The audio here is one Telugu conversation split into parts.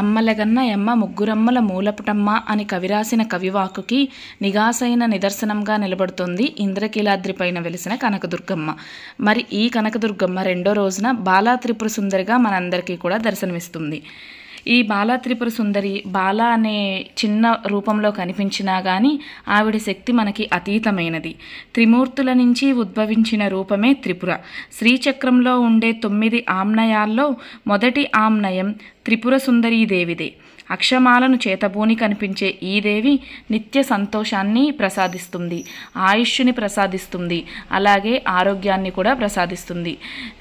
అమ్మలగన్న ఎమ్మ ముగ్గురమ్మల మూలపుటమ్మ అని కవిరాసిన కవివాకుకి నిగాసైన నిదర్శనంగా నిలబడుతుంది ఇంద్రకీలాద్రిపైన వెలిసిన కనకదుర్గమ్మ మరి ఈ కనకదుర్గమ్మ రెండో రోజున బాలా త్రిపుర సుందరిగా మనందరికీ కూడా దర్శనమిస్తుంది ఈ బాలా త్రిపుర సుందరి బాల అనే చిన్న రూపంలో కనిపించినా కానీ ఆవిడ శక్తి మనకి అతీతమైనది త్రిమూర్తుల నుంచి ఉద్భవించిన రూపమే త్రిపుర శ్రీచక్రంలో ఉండే తొమ్మిది ఆమ్నయాల్లో మొదటి ఆమ్నయం త్రిపుర సుందరీదేవిదే అక్షమాలను చేతబూని కనిపించే ఈ దేవి నిత్య సంతోషాన్ని ప్రసాదిస్తుంది ఆయుష్ని ప్రసాదిస్తుంది అలాగే ఆరోగ్యాన్ని కూడా ప్రసాదిస్తుంది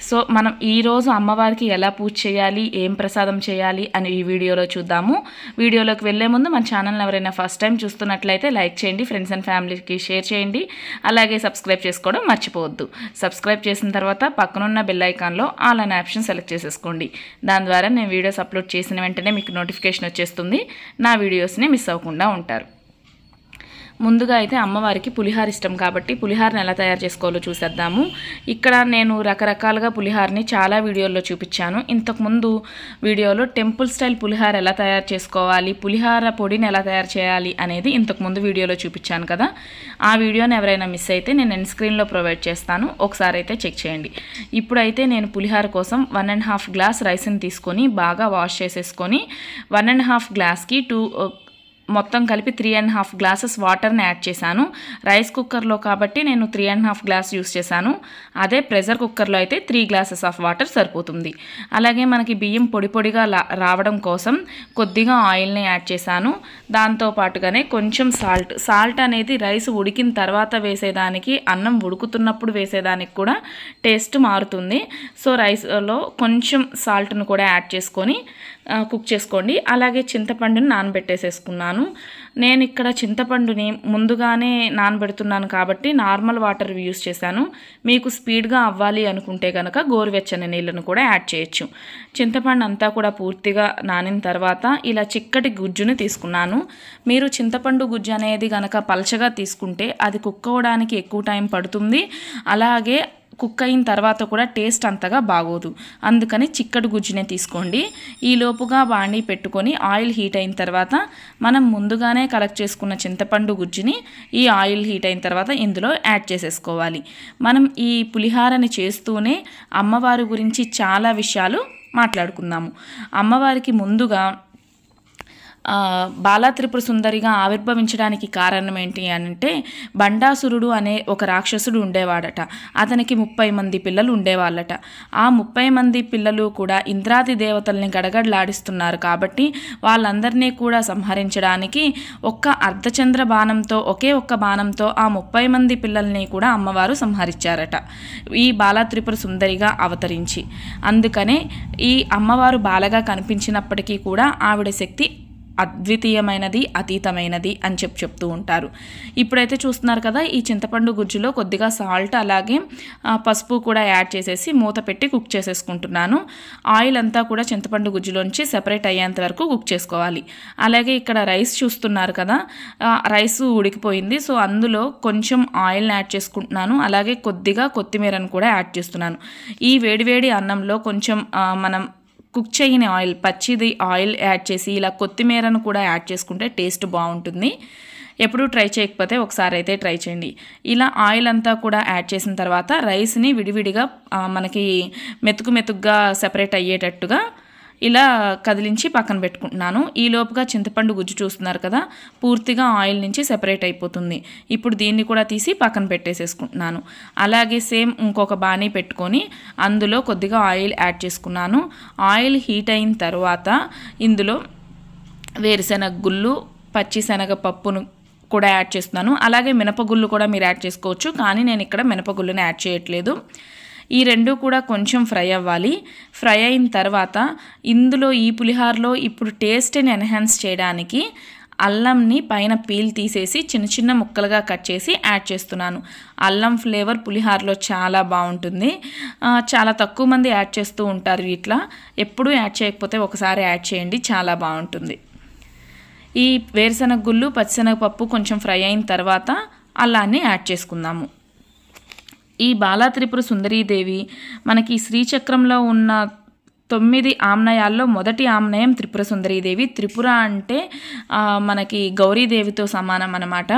సో మనం ఈరోజు అమ్మవారికి ఎలా పూజ చేయాలి ఏం ప్రసాదం చేయాలి అని ఈ వీడియోలో చూద్దాము వీడియోలోకి వెళ్ళే ముందు మన ఛానల్ని ఎవరైనా ఫస్ట్ టైం చూస్తున్నట్లయితే లైక్ చేయండి ఫ్రెండ్స్ అండ్ ఫ్యామిలీకి షేర్ చేయండి అలాగే సబ్స్క్రైబ్ చేసుకోవడం మర్చిపోవద్దు సబ్స్క్రైబ్ చేసిన తర్వాత పక్కనున్న బెల్లైకాన్లో ఐకాన్లో ఆల్ ఆప్షన్ సెలెక్ట్ చేసేసుకోండి దాని ద్వారా నేను వీడియోస్ అప్లోడ్ చేసిన వెంటనే మీకు నోటిఫికేషన్ వచ్చే వచ్చేస్తుంది నా వీడియోస్ని మిస్ అవ్వకుండా ఉంటారు ముందుగా అయితే అమ్మవారికి పులిహార ఇష్టం కాబట్టి పులిహారని ఎలా తయారు చేసుకోవాలో చూసేద్దాము ఇక్కడ నేను రకరకాలుగా పులిహారని చాలా వీడియోల్లో చూపించాను ఇంతకుముందు వీడియోలో టెంపుల్ స్టైల్ పులిహార ఎలా తయారు చేసుకోవాలి పులిహార పొడిని ఎలా తయారు చేయాలి అనేది ఇంతకుముందు వీడియోలో చూపించాను కదా ఆ వీడియోని ఎవరైనా మిస్ అయితే నేను ఎన్ స్క్రీన్లో ప్రొవైడ్ చేస్తాను ఒకసారి అయితే చెక్ చేయండి ఇప్పుడైతే నేను పులిహార కోసం వన్ అండ్ హాఫ్ గ్లాస్ రైస్ని తీసుకొని బాగా వాష్ చేసేసుకొని వన్ అండ్ హాఫ్ గ్లాస్కి టూ మొత్తం కలిపి త్రీ అండ్ హాఫ్ గ్లాసెస్ వాటర్ని యాడ్ చేశాను రైస్ కుక్కర్లో కాబట్టి నేను three and half glass use చేశాను అదే ప్రెషర్ కుక్కర్లో అయితే త్రీ గ్లాసెస్ ఆఫ్ వాటర్ సరిపోతుంది అలాగే మనకి బియ్యం పొడి పొడిగా రావడం కోసం కొద్దిగా ఆయిల్ని యాడ్ చేశాను దాంతో పాటుగానే కొంచెం సాల్ట్ సాల్ట్ అనేది రైస్ ఉడికిన తర్వాత వేసేదానికి అన్నం ఉడుకుతున్నప్పుడు వేసేదానికి కూడా టేస్ట్ మారుతుంది సో రైస్లో కొంచెం సాల్ట్ను కూడా యాడ్ చేసుకొని కుక్ చేసుకోండి అలాగే చింతపండుని నానబెట్టేసేసుకున్నాను చేస్తాను నేను ఇక్కడ చింతపండుని ముందుగానే నానబెడుతున్నాను కాబట్టి నార్మల్ వాటర్ యూస్ చేశాను మీకు స్పీడ్గా అవ్వాలి అనుకుంటే కనుక గోరువెచ్చని నీళ్ళను కూడా యాడ్ చేయొచ్చు చింతపండు అంతా కూడా పూర్తిగా నానిన తర్వాత ఇలా చిక్కటి గుజ్జుని తీసుకున్నాను మీరు చింతపండు గుజ్జు అనేది కనుక పలచగా తీసుకుంటే అది కుక్కోవడానికి ఎక్కువ టైం పడుతుంది అలాగే కుక్ అయిన తర్వాత కూడా టేస్ట్ అంతగా బాగోదు అందుకని చిక్కటి గుజ్జునే తీసుకోండి ఈ లోపుగా బాణీ పెట్టుకొని ఆయిల్ హీట్ అయిన తర్వాత మనం ముందుగానే కలెక్ట్ చేసుకున్న చింతపండు గుజ్జుని ఈ ఆయిల్ హీట్ అయిన తర్వాత ఇందులో యాడ్ చేసేసుకోవాలి మనం ఈ పులిహారని చేస్తూనే అమ్మవారి గురించి చాలా విషయాలు మాట్లాడుకుందాము అమ్మవారికి ముందుగా బాలా త్రిపుర సుందరిగా ఆవిర్భవించడానికి కారణం ఏంటి అంటే బండాసురుడు అనే ఒక రాక్షసుడు ఉండేవాడట అతనికి ముప్పై మంది పిల్లలు ఉండేవాళ్ళట ఆ ముప్పై మంది పిల్లలు కూడా ఇంద్రాది దేవతల్ని గడగడలాడిస్తున్నారు కాబట్టి వాళ్ళందరినీ కూడా సంహరించడానికి ఒక్క అర్ధచంద్ర బాణంతో ఒకే ఒక్క బాణంతో ఆ ముప్పై మంది పిల్లల్ని కూడా అమ్మవారు సంహరించారట ఈ బాలా త్రిపుర సుందరిగా అవతరించి అందుకనే ఈ అమ్మవారు బాలగా కనిపించినప్పటికీ కూడా ఆవిడ శక్తి అద్వితీయమైనది అతీతమైనది అని చెప్పి చెప్తూ ఉంటారు ఇప్పుడైతే చూస్తున్నారు కదా ఈ చింతపండు గుజ్జులో కొద్దిగా సాల్ట్ అలాగే పసుపు కూడా యాడ్ చేసేసి మూత పెట్టి కుక్ చేసేసుకుంటున్నాను ఆయిల్ అంతా కూడా చింతపండు గుజ్జులోంచి సెపరేట్ అయ్యేంత వరకు కుక్ చేసుకోవాలి అలాగే ఇక్కడ రైస్ చూస్తున్నారు కదా రైస్ ఉడికిపోయింది సో అందులో కొంచెం ఆయిల్ని యాడ్ చేసుకుంటున్నాను అలాగే కొద్దిగా కొత్తిమీరను కూడా యాడ్ చేస్తున్నాను ఈ వేడివేడి అన్నంలో కొంచెం మనం కుక్ చేయని ఆయిల్ పచ్చిది ఆయిల్ యాడ్ చేసి ఇలా కొత్తిమీరను కూడా యాడ్ చేసుకుంటే టేస్ట్ బాగుంటుంది ఎప్పుడూ ట్రై చేయకపోతే ఒకసారి అయితే ట్రై చేయండి ఇలా ఆయిల్ అంతా కూడా యాడ్ చేసిన తర్వాత రైస్ని విడివిడిగా మనకి మెతుకు మెతుకుగా సపరేట్ అయ్యేటట్టుగా ఇలా కదిలించి పక్కన పెట్టుకుంటున్నాను ఈ లోపుగా చింతపండు గుజ్జు చూస్తున్నారు కదా పూర్తిగా ఆయిల్ నుంచి సెపరేట్ అయిపోతుంది ఇప్పుడు దీన్ని కూడా తీసి పక్కన పెట్టేసేసుకుంటున్నాను అలాగే సేమ్ ఇంకొక బాణీ పెట్టుకొని అందులో కొద్దిగా ఆయిల్ యాడ్ చేసుకున్నాను ఆయిల్ హీట్ అయిన తర్వాత ఇందులో వేరుశెనగ గుళ్ళు పచ్చిశనగ పప్పును కూడా యాడ్ చేస్తున్నాను అలాగే మినపగుళ్ళు కూడా మీరు యాడ్ చేసుకోవచ్చు కానీ నేను ఇక్కడ మినపగుళ్ళని యాడ్ చేయట్లేదు ఈ రెండు కూడా కొంచెం ఫ్రై అవ్వాలి ఫ్రై అయిన తర్వాత ఇందులో ఈ పులిహారలో ఇప్పుడు టేస్ట్ని ఎన్హాన్స్ చేయడానికి అల్లంని పైన పీల్ తీసేసి చిన్న చిన్న ముక్కలుగా కట్ చేసి యాడ్ చేస్తున్నాను అల్లం ఫ్లేవర్ పులిహారలో చాలా బాగుంటుంది చాలా తక్కువ మంది యాడ్ చేస్తూ ఉంటారు ఇట్లా ఎప్పుడూ యాడ్ చేయకపోతే ఒకసారి యాడ్ చేయండి చాలా బాగుంటుంది ఈ వేరుశనగ గుళ్ళు పచ్చిశనగపప్పు కొంచెం ఫ్రై అయిన తర్వాత అల్లాన్ని యాడ్ చేసుకుందాము ఈ బాలాత్రిపుర సుందరీదేవి మనకి శ్రీచక్రంలో ఉన్న తొమ్మిది ఆమ్నయాల్లో మొదటి ఆమ్నయం త్రిపుర సుందరీదేవి త్రిపుర అంటే మనకి గౌరీదేవితో సమానం అన్నమాట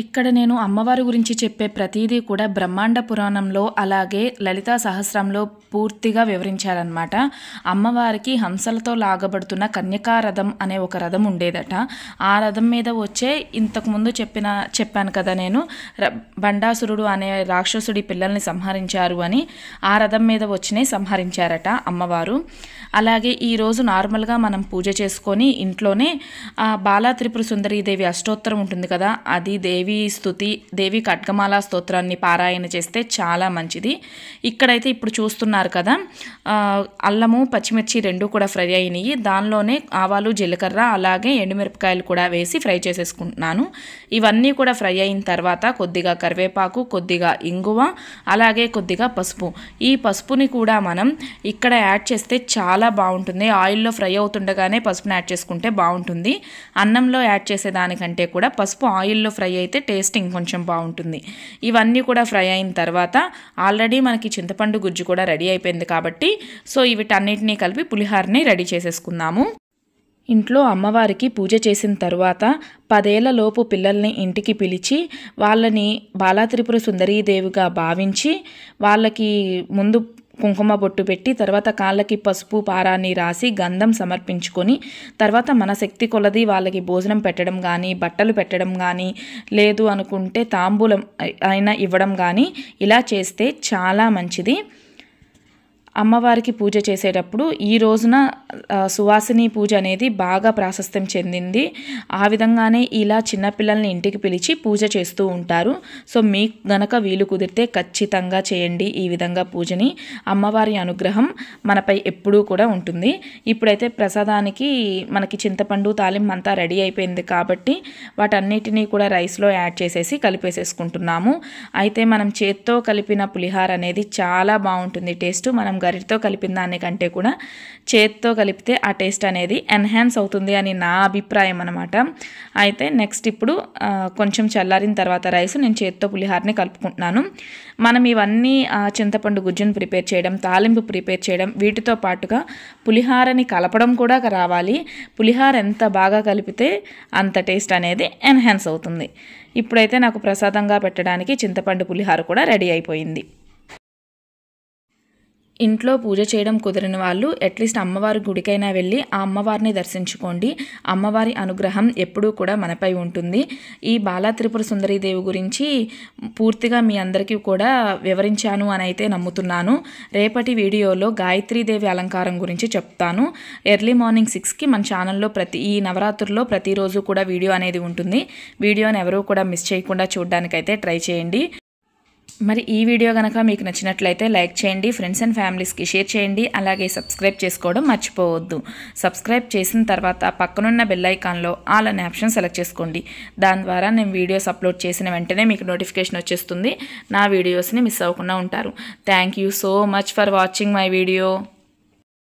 ఇక్కడ నేను అమ్మవారి గురించి చెప్పే ప్రతీదీ కూడా బ్రహ్మాండ పురాణంలో అలాగే లలితా సహస్రంలో పూర్తిగా వివరించారనమాట అమ్మవారికి హంసలతో లాగబడుతున్న కన్యకా రథం అనే ఒక రథం ఉండేదట ఆ రథం మీద వచ్చే ఇంతకుముందు చెప్పిన చెప్పాను కదా నేను బండాసురుడు అనే రాక్షసుడి పిల్లల్ని సంహరించారు అని ఆ రథం మీద వచ్చినే సంహరించారట అమ్మవారు అలాగే ఈరోజు నార్మల్గా మనం పూజ చేసుకొని ఇంట్లోనే బాలా త్రిపుర సుందరీదేవి అష్టోత్తరం ఉంటుంది కదా అది దేవి దేవి స్థుతి దేవి ఖడ్గమాల స్తోత్రాన్ని పారాయణ చేస్తే చాలా మంచిది ఇక్కడైతే ఇప్పుడు చూస్తున్నారు కదా అల్లము పచ్చిమిర్చి రెండు కూడా ఫ్రై అయినాయి దానిలోనే ఆవాలు జీలకర్ర అలాగే ఎండుమిరపకాయలు కూడా వేసి ఫ్రై చేసేసుకుంటున్నాను ఇవన్నీ కూడా ఫ్రై అయిన తర్వాత కొద్దిగా కరివేపాకు కొద్దిగా ఇంగువ అలాగే కొద్దిగా పసుపు ఈ పసుపుని కూడా మనం ఇక్కడ యాడ్ చేస్తే చాలా బాగుంటుంది ఆయిల్లో ఫ్రై అవుతుండగానే పసుపుని యాడ్ చేసుకుంటే బాగుంటుంది అన్నంలో యాడ్ చేసేదానికంటే కూడా పసుపు ఆయిల్లో ఫ్రై అయితే టేస్ట్ ఇంకొంచెం బాగుంటుంది ఇవన్నీ కూడా ఫ్రై అయిన తర్వాత ఆల్రెడీ మనకి చింతపండు గుజ్జు కూడా రెడీ అయిపోయింది కాబట్టి సో వీటన్నిటినీ కలిపి పులిహార్ని రెడీ చేసేసుకుందాము ఇంట్లో అమ్మవారికి పూజ చేసిన తరువాత పదేళ్లలోపు పిల్లల్ని ఇంటికి పిలిచి వాళ్ళని బాలాత్రిపుర సుందరీదేవిగా భావించి వాళ్ళకి ముందు కుంకుమ బొట్టు పెట్టి తర్వాత కాళ్ళకి పసుపు పారాన్ని రాసి గంధం సమర్పించుకొని తర్వాత మన శక్తి కొలది వాళ్ళకి భోజనం పెట్టడం కానీ బట్టలు పెట్టడం కానీ లేదు అనుకుంటే తాంబూలం అయినా ఇవ్వడం కానీ ఇలా చేస్తే చాలా మంచిది అమ్మవారికి పూజ చేసేటప్పుడు ఈ రోజున సువాసిని పూజ అనేది బాగా ప్రాశస్త్యం చెందింది ఆ విధంగానే ఇలా చిన్నపిల్లల్ని ఇంటికి పిలిచి పూజ చేస్తూ ఉంటారు సో మీకు గనక వీలు కుదిరితే ఖచ్చితంగా చేయండి ఈ విధంగా పూజని అమ్మవారి అనుగ్రహం మనపై ఎప్పుడూ కూడా ఉంటుంది ఇప్పుడైతే ప్రసాదానికి మనకి చింతపండు తాలింపు అంతా రెడీ అయిపోయింది కాబట్టి వాటన్నిటినీ కూడా రైస్లో యాడ్ చేసేసి కలిపేసేసుకుంటున్నాము అయితే మనం చేత్తో కలిపిన పులిహార అనేది చాలా బాగుంటుంది టేస్ట్ మనం వారితో కలిపిన దానికంటే కూడా చేత్తో కలిపితే ఆ టేస్ట్ అనేది ఎన్హాన్స్ అవుతుంది అని నా అభిప్రాయం అనమాట అయితే నెక్స్ట్ ఇప్పుడు కొంచెం చల్లారిన తర్వాత రైస్ నేను చేత్తో పులిహారని కలుపుకుంటున్నాను మనం ఇవన్నీ చింతపండు గుజ్జును ప్రిపేర్ చేయడం తాలింపు ప్రిపేర్ చేయడం వీటితో పాటుగా పులిహారని కలపడం కూడా రావాలి పులిహార ఎంత బాగా కలిపితే అంత టేస్ట్ అనేది ఎన్హాన్స్ అవుతుంది ఇప్పుడైతే నాకు ప్రసాదంగా పెట్టడానికి చింతపండు పులిహార కూడా రెడీ అయిపోయింది ఇంట్లో పూజ చేయడం కుదరని వాళ్ళు అట్లీస్ట్ అమ్మవారి గుడికైనా వెళ్ళి ఆ అమ్మవారిని దర్శించుకోండి అమ్మవారి అనుగ్రహం ఎప్పుడూ కూడా మనపై ఉంటుంది ఈ బాలా త్రిపుర సుందరీదేవి గురించి పూర్తిగా మీ అందరికీ కూడా వివరించాను అని అయితే నమ్ముతున్నాను రేపటి వీడియోలో దేవి అలంకారం గురించి చెప్తాను ఎర్లీ మార్నింగ్ సిక్స్కి మన ఛానల్లో ప్రతి ఈ నవరాత్రుల్లో ప్రతిరోజు కూడా వీడియో అనేది ఉంటుంది వీడియోని ఎవరూ కూడా మిస్ చేయకుండా చూడడానికైతే ట్రై చేయండి మరి ఈ వీడియో కనుక మీకు నచ్చినట్లయితే లైక్ చేయండి ఫ్రెండ్స్ అండ్ ఫ్యామిలీస్కి షేర్ చేయండి అలాగే సబ్స్క్రైబ్ చేసుకోవడం మర్చిపోవద్దు సబ్స్క్రైబ్ చేసిన తర్వాత పక్కనున్న బెల్లైకాన్లో ఆల్ అనే ఆప్షన్ సెలెక్ట్ చేసుకోండి దాని ద్వారా నేను వీడియోస్ అప్లోడ్ చేసిన వెంటనే మీకు నోటిఫికేషన్ వచ్చేస్తుంది నా వీడియోస్ని మిస్ అవ్వకుండా ఉంటారు thank so much for watching my video